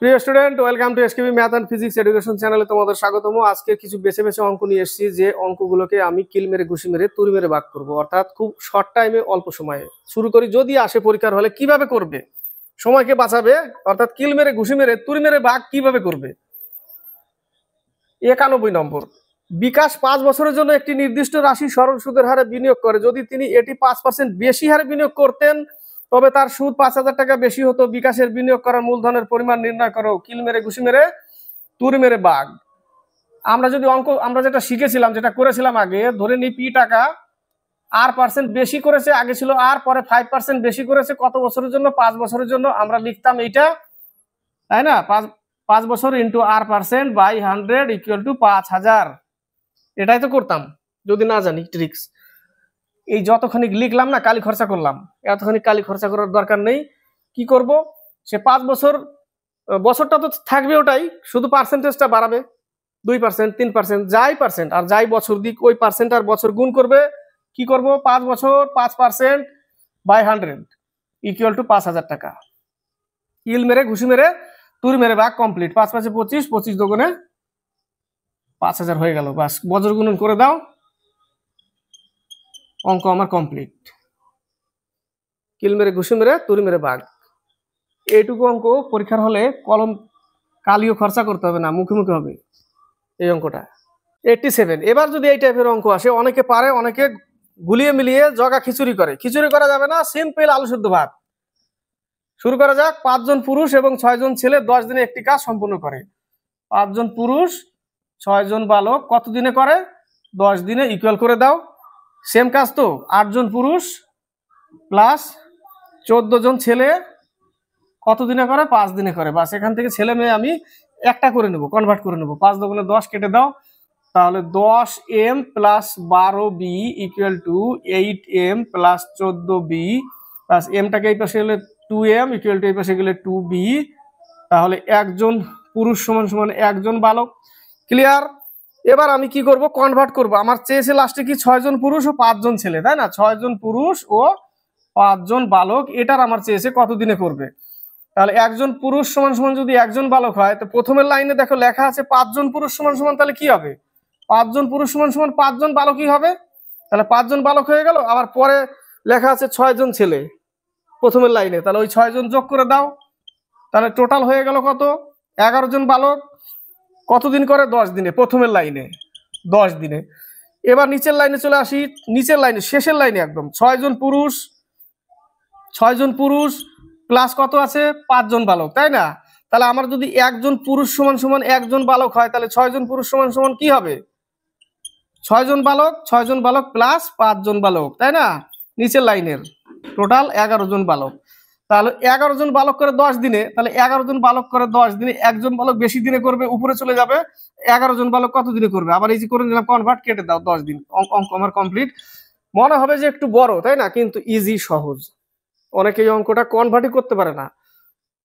প্রিয় student welcome to SKB math and physics education চ্যানেলে তোমাদের স্বাগতম আজকে কিছু বেছে বেছে অঙ্ক নিয়ে এসেছি যে অঙ্কগুলোকে আমি কিল মেরে ঘুষি মেরে তুড়ি মেরে বাক করবো অর্থাৎ খুব শর্ট টাইমে অল্প সময়ে শুরু করি যদি আসে পরীক্ষার হলে কিভাবে করবে সময়কে বাঁচাবে অর্থাৎ কিল মেরে ঘুষি মেরে তুড়ি মেরে বাঘ কিভাবে করবে একানব্বই নম্বর বিকাশ পাঁচ বছরের জন্য একটি নির্দিষ্ট রাশি সরল সুদের হারে বিনিয়োগ করে যদি তিনি এটি পাঁচ পার্সেন্ট বেশি হারে বিনিয়োগ করতেন তবে তার সুদ পাঁচ হাজার টাকা বেশি হতো বিকাশের বিনিয়োগ করার মূলধনের পরিমাণ নির্ণয় করো কিল মেরে ঘুষি মেরে তুর মেরে বাঘ আমরা যদি অঙ্ক আমরা যেটা শিখেছিলাম যেটা করেছিলাম আগে ধরে নিই পি টাকা আর পার্সেন্ট বেশি করেছে আগে ছিল আর পরে ফাইভ পার্সেন্ট বেশি করেছে কত বছরের জন্য পাঁচ বছরের জন্য আমরা লিখতাম এইটা তাই না পাঁচ পাঁচ বছর into R percent by hundred equal to পাঁচ হাজার এটাই তো করতাম যদি না জানি ট্রিক্স এই যতখানি লিখলাম না কালি খরচা করলাম এতখানি কালি খরচা করার দরকার নেই কি করব সে পাঁচ বছর বছরটা তো থাকবে ওটাই শুধু পার্সেন্টেজটা বাড়াবে দুই পার্সেন্ট তিন পার্সেন্ট যাই পার্সেন্ট আর যাই বছর দিক ওই পার্সেন্ট আর বছর গুণ করবে কি করব পাঁচ বছর পাঁচ percent by hundred equal to পাঁচ হাজার টাকা ইল মেরে ঘুষি মেরে তুর মেরে বা কমপ্লিট পাঁচ পাঁচে পঁচিশ পঁচিশ দোকানে পাঁচ হাজার হয়ে গেল বাস বছর গুণন করে দাও অঙ্ক আমার কমপ্লিট কিল মেরে ঘুষি মেরে তুরি মেরে বাঘ এইটুকু অঙ্ক পরীক্ষার হলে কলম কালিও খরচা করতে হবে না মুখে মুখে হবে এই অঙ্কটা এইটটি সেভেন এবার যদি এই টাইপের অঙ্ক আসে অনেকে পারে অনেকে গুলিয়ে মিলিয়ে জগা খিচুড়ি করে খিচুড়ি করা যাবে না সিম্পল আলু শুদ্ধ ভাত শুরু করা যাক পাঁচজন পুরুষ এবং ছয়জন ছেলে দশ দিনে একটি কাজ সম্পূর্ণ করে পাঁচজন পুরুষ ছয়জন বালক কত দিনে করে দশ দিনে ইকুয়াল করে দাও সেম কাজ তো আটজন পুরুষ প্লাস চোদ্দ জন ছেলে কত দিনে করে পাঁচ দিনে করে বাস এখান থেকে ছেলে মেয়ে আমি একটা করে নেব কনভার্ট করে নেব পাঁচ দোকানে দশ কেটে দাও তাহলে দশ এম প্লাস বারো B equal to eight M plus চোদ্দো বি প্লাস এমটাকে এই পাশে গেলে টু এম ইকুয়াল টু এই পাশে গেলে টু বি তাহলে একজন পুরুষ সমান সমান একজন বালক ক্লিয়ার এবার আমি কি করব কনভার্ট করব আমার চেয়েছে লাস্টে কি ছয়জন পুরুষ ও পাঁচজন ছেলে তাই না ছয়জন পুরুষ ও পাঁচজন বালক এটার আমার চেয়েছে কতদিনে করবে তাহলে একজন পুরুষ সমান সমান যদি একজন বালক হয় তো প্রথমের লাইনে দেখো লেখা আছে পাঁচজন পুরুষ সমান সমান তাহলে কি হবে পাঁচজন পুরুষ সমান সমান পাঁচজন বালকই হবে তাহলে পাঁচজন বালক হয়ে গেল আবার পরে লেখা আছে ছয়জন ছেলে প্রথমের লাইনে তাহলে ওই ছয়জন যোগ করে দাও তাহলে টোটাল হয়ে গেল কত এগারো জন বালক কতদিন করে দশ দিনে প্রথমের লাইনে দশ দিনে এবার নিচের লাইনে চলে আসি নিচের লাইনে শেষের লাইনে একদম ছয়জন পুরুষ ছয়জন পুরুষ প্লাস কত আছে পাঁচজন বালক তাই না তাহলে আমার যদি একজন পুরুষ সমান সমান একজন বালক হয় তাহলে ছয়জন পুরুষ সমান সমান কি হবে ছয়জন বালক ছয়জন বালক প্লাস পাঁচজন বালক তাই না নিচের লাইনের টোটাল এগারো জন বালক তাহলে এগারো জন বালক করে দশ দিনে তাহলে এগারো জন বালক করে দশ দিনে একজন বালক বেশি দিনে করবে উপরে চলে যাবে এগারো জন বালক কত দিনে করবে আবার এই যে করে নিলাম কনভার্ট কেটে দাও দশ দিন অঙ্ক আমার কমপ্লিট মনে হবে যে একটু বড় তাই না কিন্তু ইজি সহজ অনেকে এই অঙ্কটা কনভার্টই করতে পারে না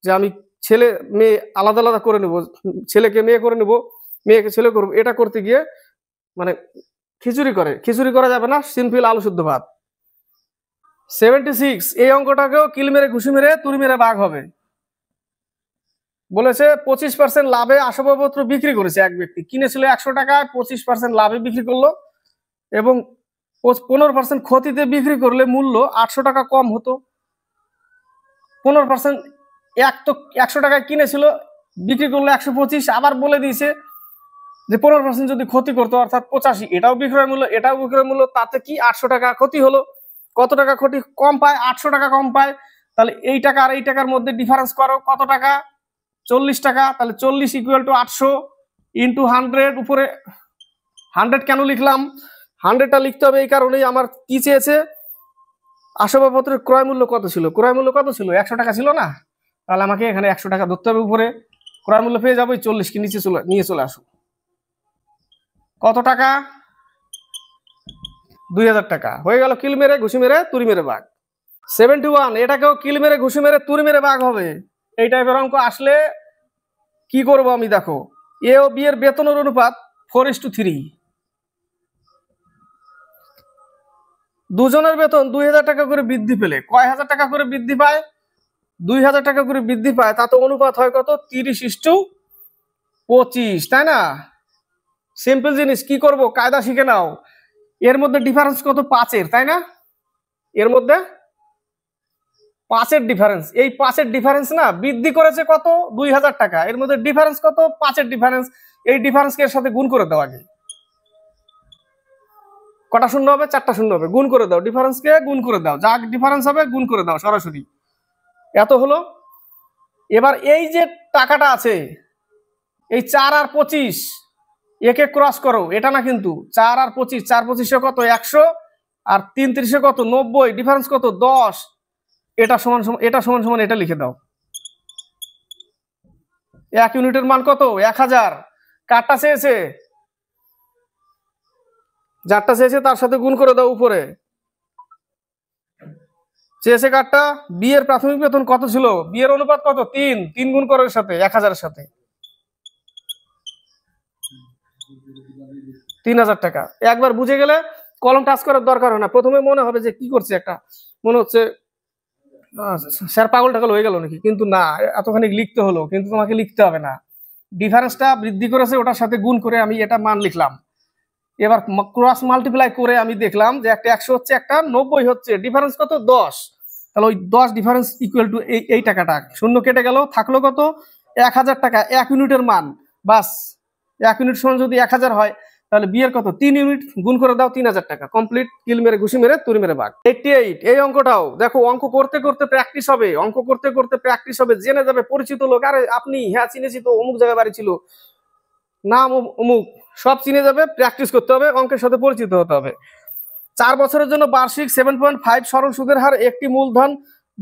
যে আমি ছেলে মেয়ে আলাদা আলাদা করে নেব ছেলেকে মেয়ে করে নেব মেয়েকে ছেলে করবো এটা করতে গিয়ে মানে খিচুড়ি করে খিচুড়ি করা যাবে না সিম্পল আলু শুদ্ধ ভাত সেভেন্টি সিক্স এই অঙ্কটাকেও কিল মেরে ঘুষি মেরে মেরে হবে বলেছে পঁচিশ পার্সেন্ট লাভে আসবাবপত্র বিক্রি করেছে এক ব্যক্তি একশো পঁচিশ পার্সেন্ট লাভে বিক্রি করলো এবং পনেরো পার্সেন্ট ক্ষতিতে বিক্রি করলে মূল্য আটশো টাকা কম হতো পনেরো পার্সেন্ট এক তো একশো টাকায় কিনেছিল বিক্রি করলো একশো পঁচিশ আবার বলে দিয়েছে যে পনেরো পার্সেন্ট যদি ক্ষতি করতো অর্থাৎ পঁচাশি এটাও বিক্রয় মূল্য এটাও বিক্রয় মূল্য তাতে কি আটশো টাকা ক্ষতি হলো কত টাকা ক্ষতি কম পায় আটশো টাকা কম পায় তাহলে এই টাকা আর এই টাকার মধ্যে ডিফারেন্স করো কত টাকা চল্লিশ টাকা তাহলে চল্লিশ ইকুয়াল টু আটশো ইন্টু হান্ড্রেড উপরে হান্ড্রেড কেন লিখলাম হান্ড্রেডটা লিখতে হবে এই কারণেই আমার কি চেয়েছে আসবাবপত্রের ক্রয় মূল্য কত ছিল ক্রয় মূল্য কত ছিল একশো টাকা ছিল না তাহলে আমাকে এখানে একশো টাকা ধরতে হবে উপরে ক্রয় মূল্য পেয়ে যাবো চল্লিশকে নিচে চলে নিয়ে চলে আসুন কত টাকা দুই হাজার টাকা হয়ে গেল কিল মেরে ঘুষি মেরে তুরি মেরে বাঘ সেভেন্টি ওয়ান এটাকেও কিল মেরে ঘুষি মেরে তুরি মেরে বাঘ হবে এই টাইপের অঙ্ক আসলে কি করব আমি দেখো এ ও বি এর বেতনের অনুপাত ফোর ইস টু থ্রি দুজনের বেতন দুই হাজার টাকা করে বৃদ্ধি পেলে কয় হাজার টাকা করে বৃদ্ধি পায় দুই হাজার টাকা করে বৃদ্ধি পায় তাতে অনুপাত হয় কত তিরিশ ইস টু পঁচিশ তাই না সিম্পল জিনিস কি করব কায়দা শিখে নাও এর মধ্যে ডিফারেন্স কত পাঁচের তাই না এর মধ্যে পাঁচের ডিফারেন্স এই পাঁচের ডিফারেন্স না বৃদ্ধি করেছে কত দুই হাজার টাকা এর মধ্যে ডিফারেন্স কত পাঁচের ডিফারেন্স এই ডিফারেন্সকে এর সাথে গুণ করে দেওয়া আগে কটা শূন্য হবে চারটা শূন্য হবে গুণ করে দাও ডিফারেন্সকে গুণ করে দাও যা ডিফারেন্স হবে গুণ করে দাও সরাসরি এত হলো এবার এই যে টাকাটা আছে এই চার আর পঁচিশ একে ক্রস করো এটা না কিন্তু চার আর পঁচিশ চার পঁচিশে কত একশো আর তিন তিরিশে কত নব্বই ডিফারেন্স কত দশ এটা সমান সমান এটা সমান সমান এটা লিখে দাও এক ইউনিটের মান কত এক হাজার কারটা চেয়েছে যারটা চেয়েছে তার সাথে গুণ করে দাও উপরে চেয়েছে কারটা বিয়ের প্রাথমিক বেতন কত ছিল বিয়ের অনুপাত কত তিন তিন গুণ করার সাথে এক হাজারের সাথে তিন হাজার টাকা একবার বুঝে গেলে কলম টাচ করার দরকার হয় না প্রথমে মনে হবে যে কি করছে একটা মনে হচ্ছে স্যার পাগল টাগল হয়ে গেল নাকি কিন্তু না এতখানি লিখতে হলো কিন্তু তোমাকে লিখতে হবে না ডিফারেন্সটা বৃদ্ধি করেছে ওটার সাথে গুণ করে আমি এটা মান লিখলাম এবার ক্রস মাল্টিপ্লাই করে আমি দেখলাম যে একটা একশো হচ্ছে একটা নব্বই হচ্ছে ডিফারেন্স কত দশ তাহলে ওই দশ ডিফারেন্স ইকুয়াল টু এই এই টাকাটা শূন্য কেটে গেল থাকলো কত এক হাজার টাকা এক ইউনিটের মান বাস এক ইউনিট সমান যদি এক হাজার হয় তাহলে বিয়ের কত তিন ইউনিট গুণ করে দাও তিন হাজার টাকা কমপ্লিট কিল মেরে ঘুষি মেরে তুরি মেরে বাঘ এইটটি এইট এই অঙ্কটাও দেখো অঙ্ক করতে করতে প্র্যাকটিস হবে অঙ্ক করতে করতে প্র্যাকটিস হবে জেনে যাবে পরিচিত লোক আরে আপনি হ্যাঁ চিনেছি তো অমুক জায়গায় বাড়ি ছিল নাম অমুক সব চিনে যাবে প্র্যাকটিস করতে হবে অঙ্কের সাথে পরিচিত হতে হবে চার বছরের জন্য বার্ষিক সেভেন পয়েন্ট ফাইভ সরল সুদের হার একটি মূলধন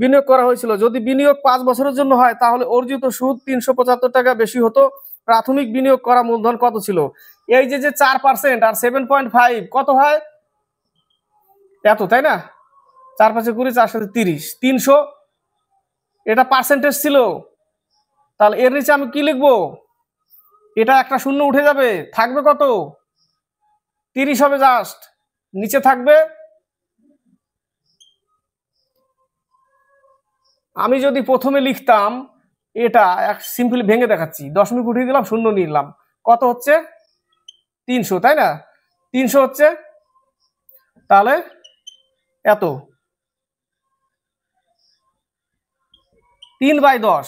বিনিয়োগ করা হয়েছিল যদি বিনিয়োগ পাঁচ বছরের জন্য হয় তাহলে অর্জিত সুদ তিনশো টাকা বেশি হতো প্রাথমিক বিনিয়োগ করা মূলধন কত ছিল এই যে যে চার পার্সেন্ট আর সেভেন পয়েন্ট ফাইভ কত হয় এত তাই না চার পাঁচে কুড়ি চার সাথে তিরিশ তিনশো এটা পার্সেন্টেজ ছিল তাহলে এর নিচে আমি কি লিখব এটা একটা শূন্য উঠে যাবে থাকবে কত তিরিশ হবে জাস্ট নিচে থাকবে আমি যদি প্রথমে লিখতাম এটা এক সিম্পলি ভেঙে দেখাচ্ছি দশমিক উঠিয়ে দিলাম শূন্য নিলাম কত হচ্ছে তিনশো তাই না তিনশো হচ্ছে তাহলে এত তিন বাই দশ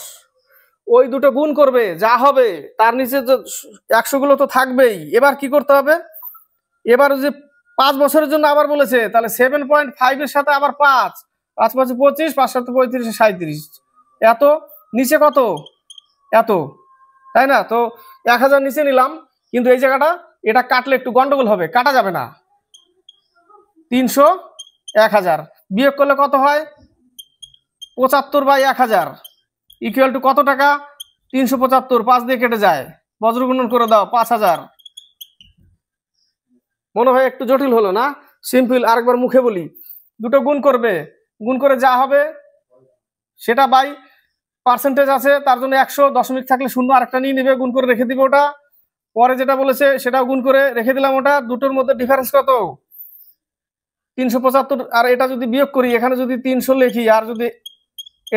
ওই দুটো গুণ করবে যা হবে তার নিচে একশোগুলো তো থাকবেই এবার কি করতে হবে এবার যে পাঁচ বছরের জন্য আবার বলেছে তাহলে সেভেন পয়েন্ট ফাইভের সাথে আবার পাঁচ পাঁচ পাঁচে পঁচিশ পাঁচ সাথে পঁয়ত্রিশে সাঁত্রিশ এত নিচে কত এত তাই না তো এক হাজার নিচে নিলাম কিন্তু এই জায়গাটা এটা কাটলে একটু গন্ডগোল হবে কাটা যাবে না তিনশো এক হাজার বিয়োগ করলে কত হয় পঁচাত্তর বাই এক হাজার ইকুয়াল টু কত টাকা তিনশো পঁচাত্তর পাঁচ দিয়ে কেটে যায় বজ্রগুণন করে দাও পাঁচ হাজার মনে হয় একটু জটিল হলো না সিম্পল আরেকবার মুখে বলি দুটো গুণ করবে গুণ করে যা হবে সেটা বাই পার্সেন্টেজ আছে তার জন্য একশো দশমিক থাকলে শূন্য আরেকটা নিয়ে নেবে গুণ করে রেখে দিবে ওটা পরে যেটা বলেছে সেটাও গুণ করে রেখে দিলাম ওটা দুটোর মধ্যে ডিফারেন্স কত তিনশো পঁচাত্তর আর এটা যদি বিয়োগ করি এখানে যদি তিনশো লিখি আর যদি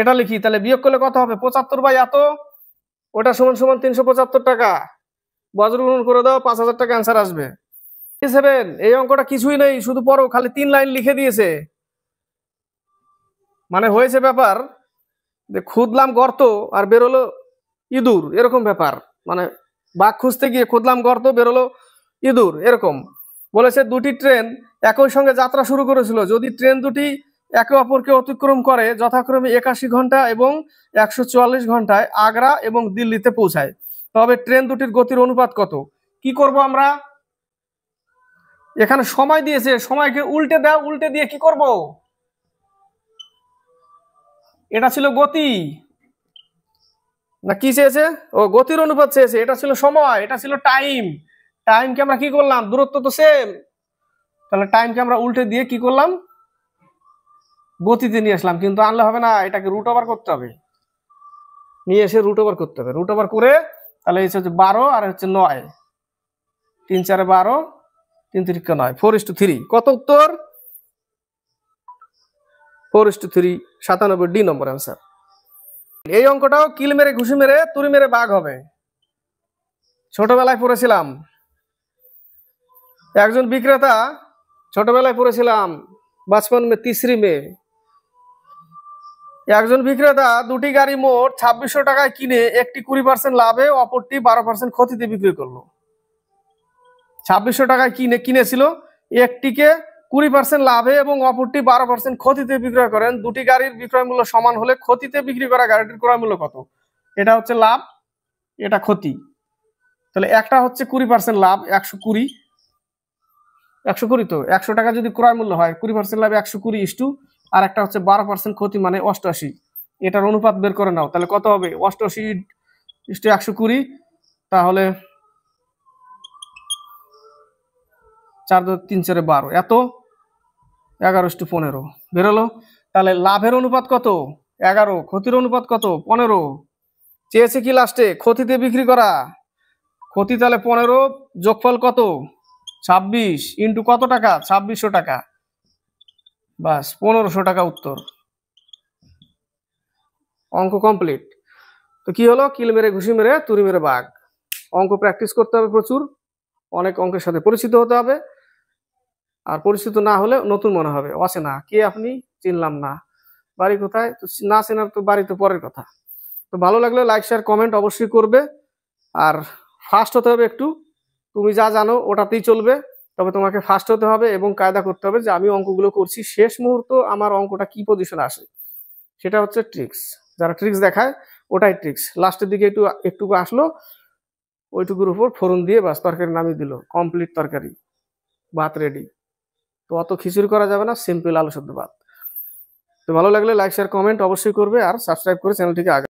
এটা লিখি তাহলে বিয়োগ করলে কত হবে পঁচাত্তর বাই এত ওটা সমান সমান তিনশো পঁচাত্তর টাকা বজ্র গুণন করে দাও পাঁচ হাজার টাকা অ্যান্সার আসবে সেভেন এই অঙ্কটা কিছুই নেই শুধু পড়ো খালি তিন লাইন লিখে দিয়েছে মানে হয়েছে ব্যাপার যে খুদলাম গর্ত আর বেরোলো ইঁদুর এরকম ব্যাপার মানে বাঘ খুঁজতে গিয়ে খুঁজলাম গর্ত বেরোলো ইঁদুর এরকম বলেছে দুটি ট্রেন একই সঙ্গে যাত্রা শুরু করেছিল যদি ট্রেন দুটি একে অপরকে অতিক্রম করে যথাক্রমে একাশি ঘন্টা এবং একশো চুয়াল্লিশ ঘন্টায় আগ্রা এবং দিল্লিতে পৌঁছায় তবে ট্রেন দুটির গতির অনুপাত কত কি করব আমরা এখানে সময় দিয়েছে সময়কে উল্টে দাও উল্টে দিয়ে কি করব এটা ছিল গতি না কি চেয়েছে ও গতির অনুপাত চেয়েছে এটা ছিল সময় এটা ছিল টাইম টাইমকে আমরা কি করলাম দূরত্ব তো সেম তাহলে টাইমকে আমরা উল্টে দিয়ে কি করলাম গতিতে নিয়ে আসলাম কিন্তু আনলে হবে না এটাকে রুট ওভার করতে হবে নিয়ে এসে রুট ওভার করতে হবে রুট ওভার করে তাহলে এসে হচ্ছে বারো আর হচ্ছে নয় তিন চারে বারো তিন তিরিক্ষ নয় ফোর ইস টু থ্রি কত উত্তর ফোর ইস টু থ্রি সাতানব্বই ডি নম্বর অ্যান্সার এই অঙ্কটাও কিল মেরে ঘুষি মেরে তুরি মেরে বাঘ হবে ছোটবেলায় পড়েছিলাম একজন বিক্রেতা ছোটবেলায় পড়েছিলাম বাচপন মে তিসরি মে একজন বিক্রেতা দুটি গাড়ি মোট ছাব্বিশশো টাকায় কিনে একটি কুড়ি পার্সেন্ট লাভে অপরটি বারো পার্সেন্ট ক্ষতিতে বিক্রি করলো ছাব্বিশশো টাকায় কিনে কিনেছিল একটিকে কুড়ি পার্সেন্ট লাভে এবং অপরটি বারো পার্সেন্ট ক্ষতিতে বিক্রয় করেন দুটি গাড়ির বিক্রয় মূল্য সমান হলে ক্ষতিতে বিক্রি করা গাড়িটির ক্রয় মূল্য কত এটা হচ্ছে লাভ এটা ক্ষতি তাহলে একটা হচ্ছে কুড়ি পার্সেন্ট লাভ একশো কুড়ি একশো কুড়ি তো একশো টাকা যদি ক্রয় মূল্য হয় কুড়ি পার্সেন্ট লাভ একশো কুড়ি ইস্টু আর একটা হচ্ছে বারো পার্সেন্ট ক্ষতি মানে অষ্টআশি এটার অনুপাত বের করে নাও তাহলে কত হবে অষ্টআশি ইস্টু একশো কুড়ি তাহলে চার দু তিন চারে বারো এত টু পনেরো বেরোলো তাহলে লাভের অনুপাত কত এগারো ক্ষতির অনুপাত কত পনেরো চেয়েছে কি লাস্টে ক্ষতিতে বিক্রি করা ক্ষতি তাহলে পনেরো যোগফল কত ছাব্বিশ ইন্টু কত টাকা ছাব্বিশশো টাকা বাস পনেরোশো টাকা উত্তর অঙ্ক কমপ্লিট তো কি হলো কিল মেরে ঘুষি মেরে তুরি মেরে বাঘ অঙ্ক প্র্যাকটিস করতে হবে প্রচুর অনেক অঙ্কের সাথে পরিচিত হতে হবে আর পরিচিত না হলে নতুন মনে হবে অচেনা কে আপনি চিনলাম না বাড়ি কোথায় তো না চেনার তো বাড়ি তো পরের কথা তো ভালো লাগলে লাইক শেয়ার কমেন্ট অবশ্যই করবে আর ফার্স্ট হতে হবে একটু তুমি যা জানো ওটাতেই চলবে তবে তোমাকে ফার্স্ট হতে হবে এবং কায়দা করতে হবে যে আমি অঙ্কগুলো করছি শেষ মুহূর্ত আমার অঙ্কটা কি পজিশনে আসে সেটা হচ্ছে ট্রিক্স যারা ট্রিক্স দেখায় ওটাই ট্রিক্স লাস্টের দিকে একটু একটুকু আসলো ওইটুকুর উপর ফোড়ন দিয়ে বাস তরকারি নামিয়ে দিল কমপ্লিট তরকারি ভাত রেডি তো অত খিচুড়ি করা যাবে না সিম্পল আলু সদ্য ভাত তো ভালো লাগলে লাইক শেয়ার কমেন্ট অবশ্যই করবে আর সাবস্ক্রাইব করে চ্যানেলটিকে আগে